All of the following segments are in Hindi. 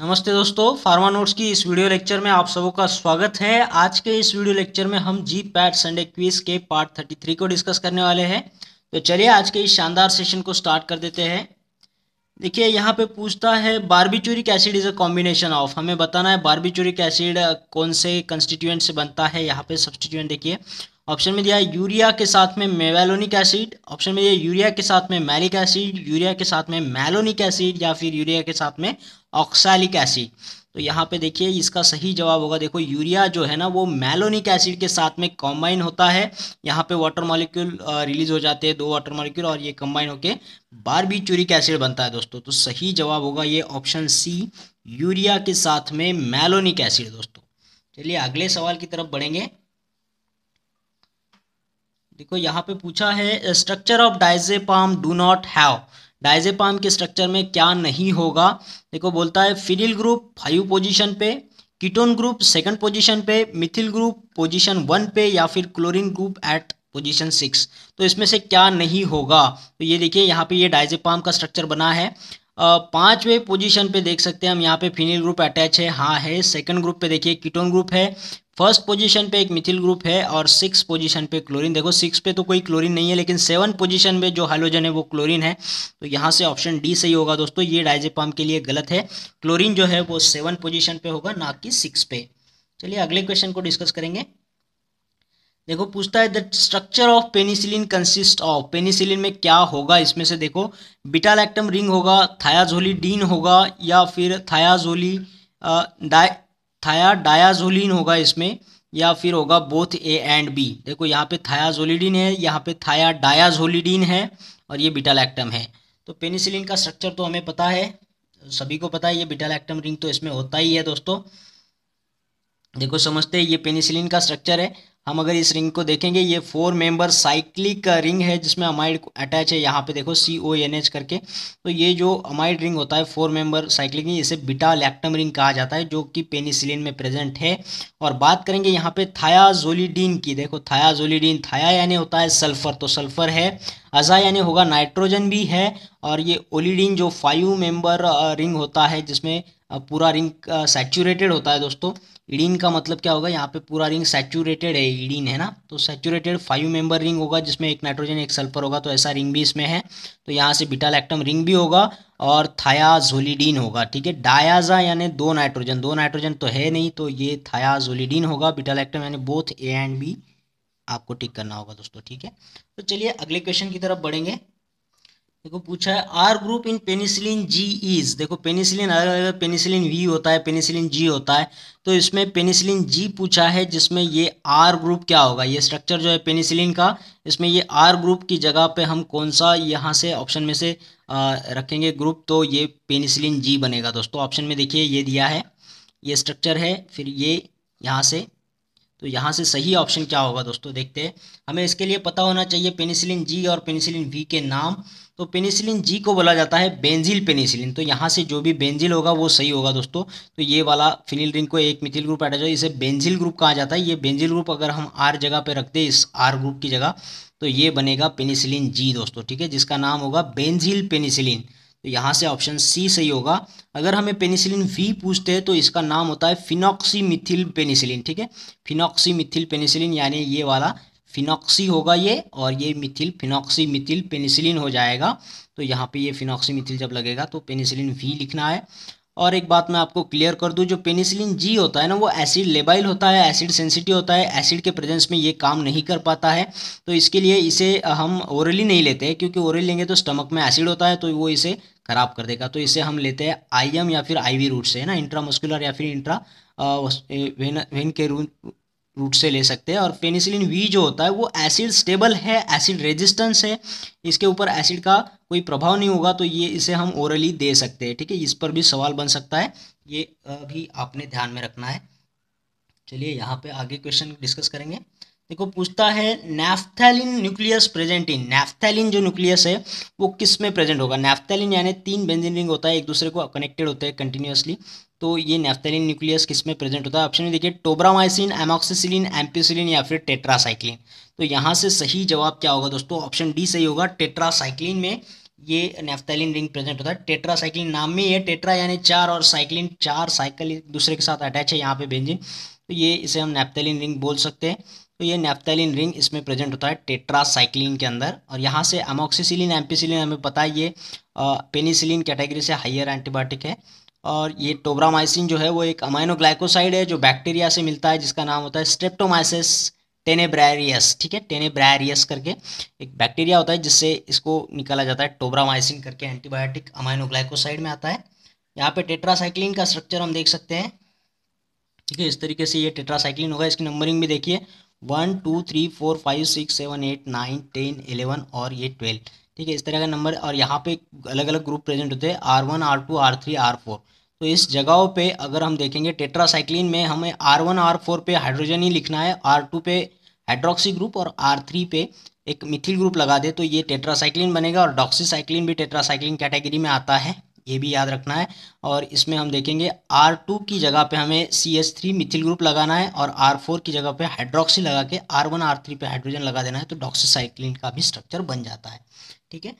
नमस्ते दोस्तों फार्मा नोट्स की इस वीडियो लेक्चर में आप सबों का स्वागत है आज के इस वीडियो लेक्चर में हम जी पैट संडे क्विज के पार्ट थर्टी थ्री को डिस्कस करने वाले हैं तो चलिए आज के इस शानदार सेशन को स्टार्ट कर देते हैं देखिए यहाँ पे पूछता है barbituric acid is a combination of हमें बताना है बारबिचूरिक एसिड कौन से कंस्टिट्यूएंट से बनता है यहाँ पे सब्सटीट्यूएंट देखिए ऑप्शन में दिया है यूरिया के साथ में मेवेलोनिक एसिड ऑप्शन में दिया यूरिया के साथ में मैलिक एसिड यूरिया के साथ में मैलोनिक एसिड या फिर यूरिया के साथ में ऑक्सैलिक एसिड तो यहाँ पे देखिए इसका सही जवाब होगा देखो यूरिया जो है ना वो मैलोनिक एसिड के साथ में कॉम्बाइन होता है यहाँ पे वाटर मॉलिक्यूल रिलीज हो जाते हैं दो वाटर मॉलिक्यूल और ये बार भी चूरिक एसिड बनता है दोस्तों तो सही जवाब होगा ये ऑप्शन सी यूरिया के साथ में मैलोनिक एसिड दोस्तों चलिए अगले सवाल की तरफ बढ़ेंगे देखो यहाँ पे पूछा है structure of diazepam do not have diazepam के स्ट्रक्चर में क्या नहीं होगा देखो बोलता है फिनिल ग्रुप फाइव पोजीशन पे कीटोन ग्रुप सेकंड पोजीशन पे मिथिल ग्रुप पोजीशन वन पे या फिर chlorine group at position six तो इसमें से क्या नहीं होगा तो ये देखिए यहाँ पे ये डाइजेपाम का स्ट्रक्चर बना है पांचवे पोजीशन पे देख सकते हैं हम यहाँ पे फिनिल ग्रुप अटैच है हाँ है सेकंड ग्रुप पे देखिए कीटोन ग्रुप है फर्स्ट पोजीशन पे एक मिथिल ग्रुप है और सिक्स पोजीशन पे क्लोरीन देखो सिक्स पे तो कोई क्लोरीन नहीं है लेकिन सेवन पोजीशन पे जो हाइलोजन है वो क्लोरीन है तो यहाँ से ऑप्शन डी सही होगा दोस्तों ये डाइजेपाम के लिए गलत है क्लोरीन जो है वो सेवन पोजीशन पे होगा ना कि सिक्स पे चलिए अगले क्वेश्चन को डिस्कस करेंगे देखो पूछता है the structure of penicillin consist of penicillin में क्या होगा इसमें से देखो बिटालैक्टम रिंग होगा थायाजोली डीन होगा या फिर थायाजोली डायाजोलिन होगा इसमें या फिर होगा बोथ ए एंड बी देखो यहाँ पे थायाजोलिडिन है यहाँ पे डायाजोलिडिन है और ये बिटालैक्टम है तो पेनिसिलिन का स्ट्रक्चर तो हमें पता है सभी को पता है ये बिटालैक्टम रिंग तो इसमें होता ही है दोस्तों देखो समझते हैं ये पेनिसिलिन का स्ट्रक्चर है हम अगर इस रिंग को देखेंगे ये फोर मेंबर साइक्लिक रिंग है जिसमें अमाइड अटैच है यहाँ पे देखो सी ओ एन एच करके तो ये जो अमाइड रिंग होता है फोर मेंबर साइक्लिक रिंग इसे बिटा लैक्टम रिंग कहा जाता है जो कि पेनिसिलिन में प्रेजेंट है और बात करेंगे यहाँ पे थायाजोलीडीन की देखो थायाजोलीडीन थाया यानी होता है सल्फर तो सल्फर है अजा यानी होगा नाइट्रोजन भी है और ये ओलिडीन जो फाइव मेंबर रिंग होता है जिसमें पूरा रिंग सैचुरेटेड होता है दोस्तों इडीन का मतलब क्या होगा यहाँ पे पूरा रिंग सैचुरेटेड है इडीन है ना तो सेचूरेटेड फाइव मेंबर रिंग होगा जिसमें एक नाइट्रोजन एक सल्फर होगा तो ऐसा रिंग भी इसमें है तो यहाँ से बिटा लैक्टम रिंग भी होगा और थायाजोलिडीन होगा ठीक है डायाजा यानी दो नाइट्रोजन दो नाइट्रोजन तो है नहीं तो ये थायाजोलिडीन होगा बिटा लैक्टम यानी बोथ ए एंड बी आपको टिक करना होगा दोस्तों ठीक है तो चलिए अगले क्वेश्चन की तरफ बढ़ेंगे देखो पूछा है R group in penicillin G is देखो पेनिसिलिन अलग अलग पेनिसिलिन वी होता है पेनिसिलिन जी होता है तो इसमें पेनिसिलिन जी पूछा है जिसमें ये आर ग्रुप क्या होगा ये स्ट्रक्चर जो है पेनिसिलिन का इसमें ये आर ग्रुप की जगह पे हम कौन सा यहाँ से ऑप्शन में से आ, रखेंगे ग्रुप तो ये पेनिसिलिन जी बनेगा दोस्तों ऑप्शन में देखिए ये दिया है ये स्ट्रक्चर है फिर ये यहाँ से तो यहाँ से सही ऑप्शन क्या होगा दोस्तों देखते हैं हमें इसके लिए पता होना चाहिए पेनिसिलिन जी और पेनिसिलिन वी के नाम तो पेनिसिलिन जी को बोला जाता है बेंजिल पेनिसिलिन तो यहाँ से जो भी बेंजिल होगा वो सही होगा दोस्तों तो ये वाला फिनिल रिंग को एक मिथिल ग्रुप अटैच जाए इसे बेंजिल ग्रुप कहा जाता है ये बेंजिल ग्रुप अगर हम आर जगह पर रखते इस आर ग्रुप की जगह तो ये बनेगा पेनिसिलिन जी दोस्तों ठीक है जिसका नाम होगा बेंजिल पेनिसिलिन तो यहाँ से ऑप्शन सी सही होगा अगर हमें पेनिसिलिन वी पूछते हैं तो इसका नाम होता है फिनॉक्सी मिथिल पेनिसिलिन ठीक है फिनॉक्सी मिथिल पेनिसिलिन यानी ये वाला फिनॉक्सी होगा ये और ये मिथिल फिनॉक्सी मिथिल पेनिसिलिन हो जाएगा तो यहाँ पे ये फिनॉक्सी मिथिल जब लगेगा तो पेनिसिलिन वी लिखना है और एक बात मैं आपको क्लियर कर दूं जो पेनिसिलिन जी होता है ना वो एसिड लेबाइल होता है एसिड सेंसिटिव होता है एसिड के प्रेजेंस में ये काम नहीं कर पाता है तो इसके लिए इसे हम ओरली नहीं लेते हैं क्योंकि ओरली लेंगे तो स्टमक में एसिड होता है तो वो इसे खराब कर देगा तो इसे हम लेते हैं आईएम या फिर आईवी रूट से है ना इंट्रामस्कुलर या फिर इंट्रा वेन वेन के रूट रूट से ले सकते हैं और पेनिसिलिन वी जो होता है वो एसिड स्टेबल है एसिड रेजिस्टेंस है इसके ऊपर एसिड का कोई प्रभाव नहीं होगा तो ये इसे हम ओरली दे सकते हैं ठीक है इस पर भी सवाल बन सकता है ये भी आपने ध्यान में रखना है चलिए यहाँ पे आगे क्वेश्चन डिस्कस करेंगे देखो पूछता है नेफ्थैलिन न्यूक्लियस प्रेजेंट इन नैफ्थैलिन जो न्यूक्लियस है वो किस में प्रेजेंट होगा नैफ्थैलिन यानी तीन बेंजीन रिंग होता है एक दूसरे को कनेक्टेड होते हैं कंटिन्यूसली तो ये नेफ्थेलिन न्यूक्लियस किस में प्रेजेंट होता है ऑप्शन में देखिए टोब्रामाइसिन एमोक्सिसिलिन एम्पिसिलिन या फिर टेट्रासाइक्लिन तो यहाँ से सही जवाब क्या होगा दोस्तों ऑप्शन डी सही होगा टेट्रासाइक्लिन में ये नेफ्थेलिन रिंग प्रेजेंट होता है टेट्रासाइक्लिन नाम में ये टेट्रा यानी चार और साइक्लिन चार साइकिल एक दूसरे के साथ अटैच है यहाँ पे बेंजिन तो ये इसे हम नेफ्थेलिन रिंग बोल सकते हैं तो ये नेफ्थेलिन रिंग इसमें प्रेजेंट होता है टेट्रासाइक्लिन के अंदर और यहाँ से एमोक्सिसिलिन एम्पिसिलिन हमें पता है ये पेनिसिलिन कैटेगरी से हाइयर एंटीबायोटिक है और ये टोब्रामाइसिन जो है वो एक अमाइनोग्लाइकोसाइड है जो बैक्टीरिया से मिलता है जिसका नाम होता है स्ट्रेप्टोमाइसिस टेनेब्रैरियस ठीक है टेनेब्रैरियस करके एक बैक्टीरिया होता है जिससे इसको निकाला जाता है टोब्रामाइसिन करके एंटीबायोटिक अमाइनोग्लाइकोसाइड में आता है यहाँ पे टेट्रासाइक्लिन का स्ट्रक्चर हम देख सकते हैं ठीक है इस तरीके से ये टेट्रासाइक्लिन होगा इसकी नंबरिंग भी देखिए one two three four five six seven eight nine ten eleven और ये ट्वेल्व ठीक है इस तरह का नंबर और यहाँ पे अलग अलग ग्रुप प्रेजेंट होते हैं R one R two R three R four तो इस जगहों पे अगर हम देखेंगे टेट्रासाइक्लिन में हमें आर वन आर फोर पे हाइड्रोजन ही लिखना है आर टू पे हाइड्रोक्सी ग्रुप और आर थ्री पे एक मिथिल ग्रुप लगा दे तो ये टेट्रासाइक्लिन बनेगा और डॉक्सीसाइक्लिन भी टेट्रासाइक्लिन कैटेगरी में आता है ये भी याद रखना है और इसमें हम देखेंगे आर टू की जगह पे हमें C S three methyl group लगाना है और आर फोर की जगह पे हाइड्रोक्सी लगा के आर वन आर थ्री पे हाइड्रोजन लगा देना है तो डॉक्सीसाइक्लिन का भी स्ट्रक्चर बन जाता है ठीक है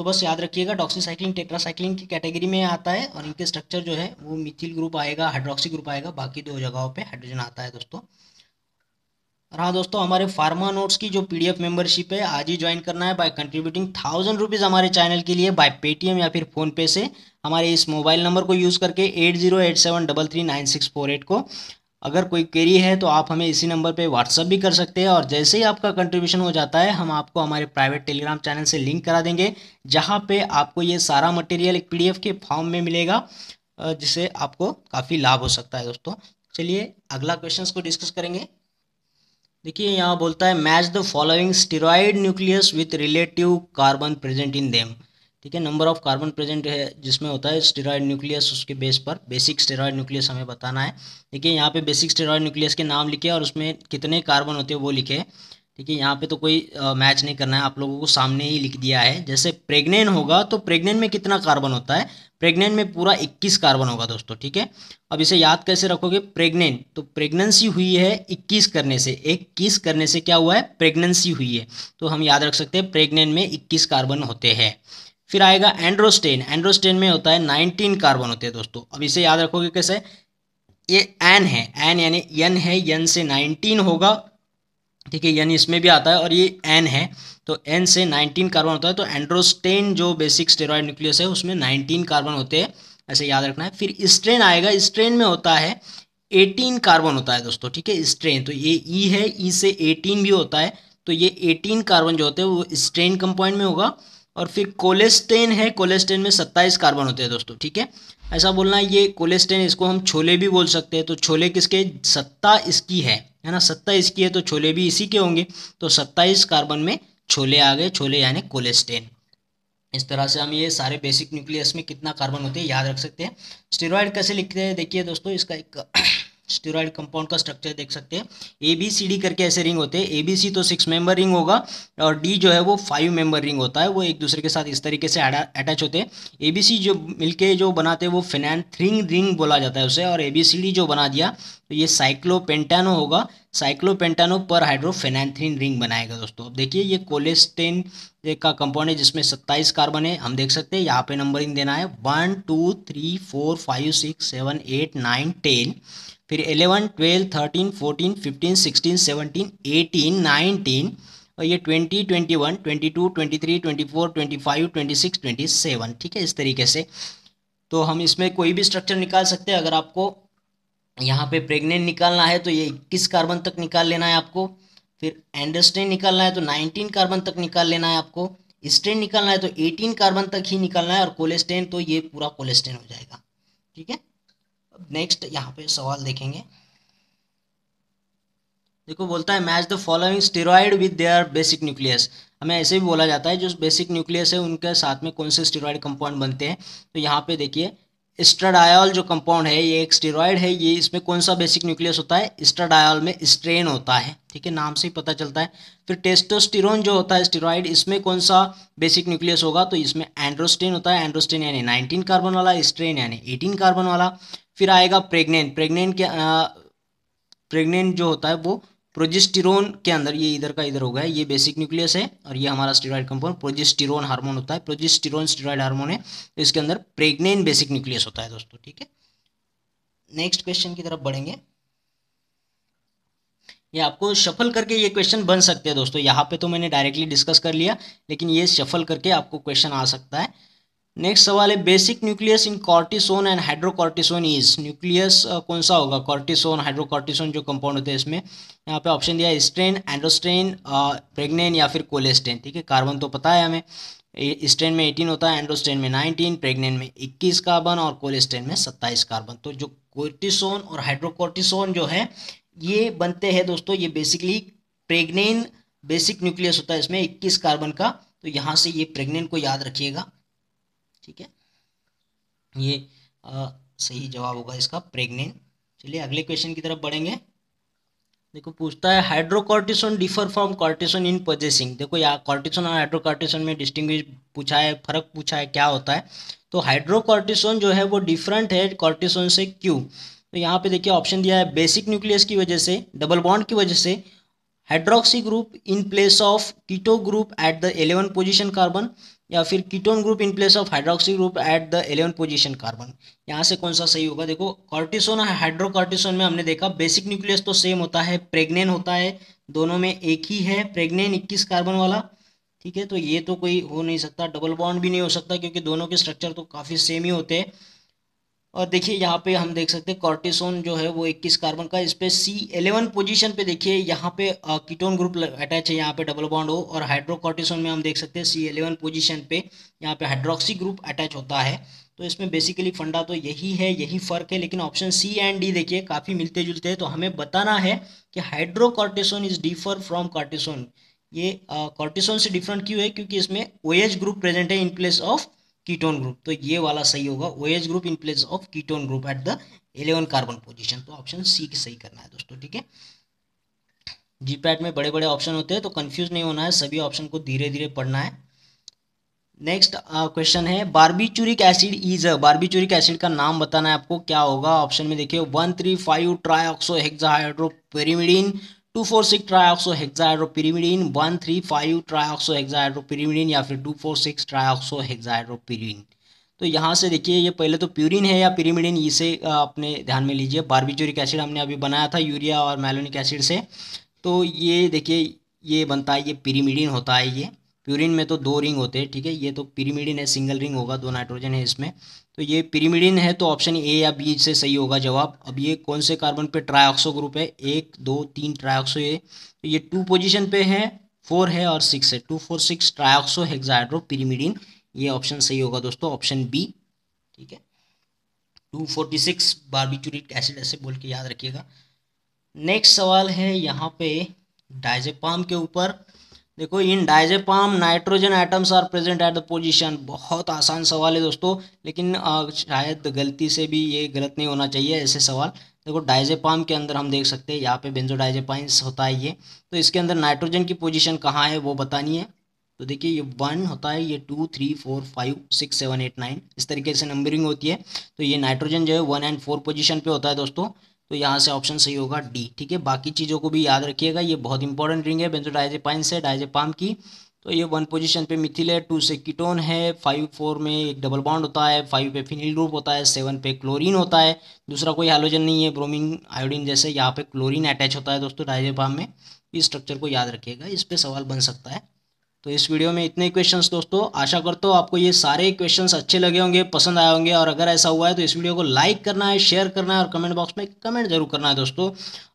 तो बस याद रखिएगा डॉक्सीसाइक्लिन टेट्रासाइक्लिन की कैटेगरी में आता है और इनके स्ट्रक्चर जो है वो मिथिल ग्रुप आएगा हाइड्रोक्सी ग्रुप आएगा बाकी दो जगहों पे हाइड्रोजन आता है दोस्तों और हाँ दोस्तों हमारे फार्मा नोट्स की जो पीडीएफ मेंबरशिप है आज ही ज्वाइन करना है बाय कंट्रीब्यूटिंग थाउजेंड रुपीज़ हमारे चैनल के लिए बाय पेटीएम या फिर फ़ोनपे से हमारे इस मोबाइल नंबर को यूज़ करके eight zero eight seven double three nine six four eight को अगर कोई क्वेरी है तो आप हमें इसी नंबर पे व्हाट्सअप भी कर सकते हैं और जैसे ही आपका कंट्रीब्यूशन हो जाता है हम आपको हमारे प्राइवेट टेलीग्राम चैनल से लिंक करा देंगे जहाँ पे आपको ये सारा मटेरियल एक पीडीएफ के फॉर्म में मिलेगा जिससे आपको काफ़ी लाभ हो सकता है दोस्तों चलिए अगला क्वेश्चन को डिस्कस करेंगे देखिए यहाँ बोलता है match the following steroid nucleus with relative carbon present in them ठीक है नंबर ऑफ कार्बन प्रेजेंट है जिसमें होता है स्टेरॉयड न्यूक्लियस उसके बेस पर बेसिक स्टेरॉयड न्यूक्लियस हमें बताना है ठीक है यहाँ पे बेसिक स्टेरॉयड न्यूक्लियस के नाम लिखे और उसमें कितने कार्बन होते हैं वो लिखे ठीक है यहाँ पे तो कोई मैच नहीं करना है आप लोगों को सामने ही लिख दिया है जैसे प्रेगनेंट होगा तो प्रेगनेंट में कितना कार्बन होता है प्रेगनेंट में पूरा इक्कीस कार्बन होगा दोस्तों ठीक है अब इसे याद कैसे रखोगे प्रेगनेंट तो प्रेगनेंसी हुई है इक्कीस करने से एक करने से क्या हुआ है प्रेगनेंसी हुई है तो हम याद रख सकते हैं प्रेगनेंट में इक्कीस कार्बन होते हैं फिर आएगा एंड्रोस्टेन एंड्रोस्टेन में होता है नाइनटीन कार्बन होते हैं दोस्तों अब इसे याद रखोगे कैसे ये एन है एन यानी यन है यन से नाइनटीन होगा ठीक है यन इसमें भी आता है और ये एन है तो एन से नाइनटीन कार्बन होता है तो एंड्रोस्टेन जो बेसिक स्टेरॉयड न्यूक्लियस है उसमें नाइनटीन कार्बन होते हैं ऐसे याद रखना है फिर स्ट्रेन आएगा स्ट्रेन में होता है एटीन कार्बन होता है दोस्तों ठीक है स्ट्रेन तो ये ई e है ई e से एटीन भी होता है तो ये एटीन कार्बन जो होते हैं वो स्ट्रेन कंपाउंड में होगा और फिर कोलेस्टेन है कोलेस्टेन में सत्ताईस कार्बन होते हैं दोस्तों ठीक है ऐसा बोलना ये कोलेस्टेन इसको हम छोले भी बोल सकते हैं तो छोले किसके सत्ता इसकी है है ना सत्ता इसकी है तो छोले भी इसी के होंगे तो सत्ताईस कार्बन में छोले आ गए छोले यानी कोलेस्टेन इस तरह से हम ये सारे बेसिक न्यूक्लियस में कितना कार्बन होते हैं याद रख सकते हैं स्टेरॉयड कैसे लिखते हैं देखिए दोस्तों इसका एक स्टेरॉइड कंपाउंड का स्ट्रक्चर देख सकते हैं ए बी सी डी करके ऐसे रिंग होते हैं ए बी सी तो सिक्स मेंबर रिंग होगा और डी जो है वो फाइव मेंबर रिंग होता है वो एक दूसरे के साथ इस तरीके से अटैच होते हैं ए बी सी जो मिलके जो बनाते हैं वो फिनैंथ्रिंग रिंग बोला जाता है उसे और ए बी सी डी जो बना दिया तो ये साइक्लोपेंटानो होगा साइक्लोपेंटानो पर हाइड्रोफेनैंथ्रीन रिंग बनाएगा दोस्तों अब देखिए ये कोलेस्टेन का कंपाउंड है जिसमें सत्ताईस कार्बन है हम देख सकते हैं यहाँ पे नंबरिंग देना है one two three four five six seven eight nine ten फिर eleven twelve thirteen fourteen fifteen sixteen seventeen eighteen nineteen और ये twenty twenty one twenty two twenty three twenty four twenty five twenty six twenty seven ठीक है इस तरीके से तो हम इसमें कोई भी स्ट्रक्चर निकाल सकते हैं अगर आपको यहाँ पे प्रेग्नेंट निकालना है तो ये इक्कीस कार्बन तक निकाल लेना है आपको फिर एंडस्ट्रेन निकालना है तो नाइनटीन कार्बन तक निकाल लेना है आपको स्ट्रेन निकालना है तो एटीन कार्बन तक ही निकालना है और कोलेस्ट्रेन तो ये पूरा कोलेस्ट्रेन हो जाएगा ठीक है नेक्स्ट यहाँ पे सवाल देखेंगे देखो बोलता है match the following steroid with their basic nucleus हमें ऐसे भी बोला जाता है जो बेसिक न्यूक्लियस है उनके साथ में कौन से स्टेरॉयड कंपाउंड बनते हैं तो यहाँ पे देखिए स्टाडायल जो कंपाउंड है ये एक स्टेरॉयड है ये इसमें कौन सा बेसिक न्यूक्लियस होता है स्टाडायल में स्ट्रेन होता है ठीक है नाम से ही पता चलता है फिर टेस्टोस्टिरोन जो होता है स्टेरॉयड इसमें कौन सा बेसिक न्यूक्लियस होगा तो इसमें एंड्रोस्टेन होता है एंड्रोस्टेन यानी 19 कार्बन वाला स्ट्रेन यानी 18 कार्बन वाला फिर आएगा प्रेग्नेंट प्रेग्नेंट के प्रेग्नेंट जो होता है वो प्रोजेस्टिरोन के अंदर ये इधर का इधर हो गया ये बेसिक न्यूक्लियस है और ये हमारा स्टेरॉइड कंपाउंड प्रोजेस्टिरोन हार्मोन होता है प्रोजेस्टिरोन स्टेरॉइड हार्मोन है तो इसके अंदर प्रेग्नेंट बेसिक न्यूक्लियस होता है दोस्तों ठीक है नेक्स्ट क्वेश्चन की तरफ बढ़ेंगे ये आपको शफल करके ये क्वेश्चन बन सकते हैं दोस्तों यहाँ पे तो मैंने डायरेक्टली डिस्कस कर लिया लेकिन ये शफल करके आपको क्वेश्चन आ सकता है नेक्स्ट सवाल है basic nucleus in cortisone and hydrocortisone is nucleus कौन सा होगा कॉर्टिसोन हाइड्रोकॉर्टिसोन जो कंपाउंड होते हैं इसमें यहाँ पे ऑप्शन दिया है स्ट्रेन एंड्रोस्ट्रेन प्रेग्नेंट या फिर कोलेस्ट्रेन ठीक है कार्बन तो पता है हमें स्ट्रेन में एटीन होता है एंड्रोस्ट्रेन में नाइनटीन प्रेगनेंट में इक्कीस कार्बन और कोलेस्ट्रेन में सत्ताईस कार्बन तो जो कोर्टिसोन और हाइड्रोकॉर्टिसोन जो है ये बनते हैं दोस्तों ये बेसिकली प्रेग्नेन बेसिक न्यूक्लियस होता है इसमें इक्कीस कार्बन का तो यहाँ से ये प्रेग्नेंट को याद रखिएगा ठीक है ये आ, सही जवाब होगा इसका प्रेग्नेंट चलिए अगले क्वेश्चन की तरफ बढ़ेंगे देखो पूछता है hydrocortisone differ from cortisone in possessing देखो या कॉर्टिसोन और हाइड्रोकॉर्टिसोन में डिस्टिंग पूछा है फर्क पूछा है क्या होता है तो हाइड्रोकॉर्टिसोन जो है वो डिफरेंट है कॉर्टिसोन से क्यों तो यहाँ पे देखिए ऑप्शन दिया है बेसिक न्यूक्लियस की वजह से डबल बॉन्ड की वजह से hydroxy group in place of keto group at the eleven position carbon या फिर ketone group in place of hydroxy group at the eleven position carbon यहाँ से कौन सा सही होगा देखो और हाइड्रोकार्टिसोन में हमने देखा बेसिक न्यूक्लियस तो सेम होता है प्रेग्नेन होता है दोनों में एक ही है प्रेग्नेन इक्कीस कार्बन वाला ठीक है तो ये तो कोई हो नहीं सकता डबल बॉन्ड भी नहीं हो सकता क्योंकि दोनों के स्ट्रक्चर तो काफ़ी सेम ही होते हैं और देखिए यहाँ पे हम देख सकते हैं कॉर्टिसोन जो है वो 21 कार्बन का इस पे सी एलेवन पोजिशन पे देखिए यहाँ पे कीटोन ग्रुप अटैच है यहाँ पे डबल बॉन्ड हो और हाइड्रोकॉर्टिसोन में हम देख सकते हैं सी एलेवन पोजिशन पे यहाँ पे हाइड्रोक्सी ग्रुप अटैच होता है तो इसमें बेसिकली फंडा तो यही है यही फ़र्क है लेकिन ऑप्शन सी एंड डी देखिए काफ़ी मिलते जुलते हैं तो हमें बताना है कि hydrocortisone is differ from cortisone ये कॉर्टिसोन से डिफरेंट क्यों है क्योंकि इसमें ओ ग्रुप प्रेजेंट है in place of ketone group तो ये वाला सही होगा O H group in place of ketone group at the eleven carbon position तो ऑप्शन सी की सही करना है दोस्तों ठीक है जीपैट में बड़े बड़े ऑप्शन होते हैं तो कंफ्यूज नहीं होना है सभी ऑप्शन को धीरे धीरे पढ़ना है नेक्स्ट क्वेश्चन है barbituric acid is a barbituric acid का नाम बताना है आपको क्या होगा ऑप्शन में देखिए one three five tri oxo hexa hydropyrimidine two four six trioxo hexahydropyrimidine one three five trioxo hexahydropyrimidine या फिर two four six trioxo hexahydropyrimidine तो यहाँ से देखिए ये पहले तो प्यूरिन है या पिरीमिडिन इसे अपने ध्यान में लीजिए बारबिट्यूरिक एसिड हमने अभी बनाया था यूरिया और मैलोनिक एसिड से तो ये देखिए ये बनता है ये पिरीमिडिन होता है ये प्यूरिन में तो दो रिंग होते हैं ठीक है ये तो पिरीमिडिन है सिंगल रिंग होगा दो नाइट्रोजन है इसमें तो ये पिरीमिडिन है तो ऑप्शन ए या बी से सही होगा जवाब अब ये कौन से कार्बन पे ट्राइऑक्सो ग्रुप है एक दो तीन ट्राइऑक्सो ये तो ये टू पोजिशन पे है फोर है और सिक्स है two four six trioxo hexahydro pyrimidine ये ऑप्शन सही होगा दोस्तों ऑप्शन बी ठीक है two forty six barbituric acid ऐसे बोल के याद रखिएगा नेक्स्ट सवाल है यहाँ पे डाइजेपाम के ऊपर देखो in diazepam nitrogen atoms are present at the position बहुत आसान सवाल है दोस्तों लेकिन शायद गलती से भी ये गलत नहीं होना चाहिए ऐसे सवाल देखो डाइजेपाम के अंदर हम देख सकते हैं यहाँ पे बेंजोडाइजेपाइंस होता है ये तो इसके अंदर नाइट्रोजन की पोजीशन कहाँ है वो बतानी है तो देखिए ये वन होता है ये two three four five six seven eight nine इस तरीके से नंबरिंग होती है तो ये नाइट्रोजन जो है वन एंड फोर पोजिशन पर होता है दोस्तों तो यहाँ से ऑप्शन सही होगा डी ठीक है बाकी चीज़ों को भी याद रखिएगा ये बहुत इंपॉर्टेंट रिंग है डाइजेपाइन से डाइजेपाम की तो ये वन पोजीशन पे मिथिल है टू से कीटोन है फाइव फोर में एक डबल बॉन्ड होता है फाइव पे फिनिल ग्रुप होता है सेवन पे क्लोरीन होता है दूसरा कोई हाइलोजन नहीं है ब्रोमिन आयोडीन जैसे यहाँ पे क्लोरीन अटैच होता है दोस्तों डाइजेपाम में इस स्ट्रक्चर को याद रखिएगा इस पर सवाल बन सकता है तो इस वीडियो में इतने क्वेश्चंस दोस्तों आशा करता हूँ आपको ये सारे क्वेश्चंस अच्छे लगे होंगे पसंद आए होंगे और अगर ऐसा हुआ है तो इस वीडियो को लाइक करना है शेयर करना है और कमेंट बॉक्स में कमेंट जरूर करना है दोस्तों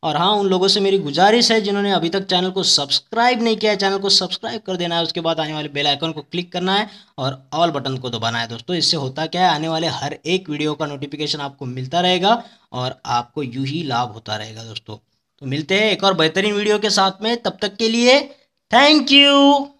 और हाँ उन लोगों से मेरी गुजारिश है जिन्होंने अभी तक चैनल को सब्सक्राइब नहीं किया है चैनल को सब्सक्राइब कर देना है उसके बाद आने वाले बेलाइकन को क्लिक करना है और ऑल बटन को दबाना है दोस्तों इससे होता क्या है आने वाले हर एक वीडियो का नोटिफिकेशन आपको मिलता रहेगा और आपको यूँ ही लाभ होता रहेगा दोस्तों तो मिलते हैं एक और बेहतरीन वीडियो के साथ में तब तक के लिए थैंक यू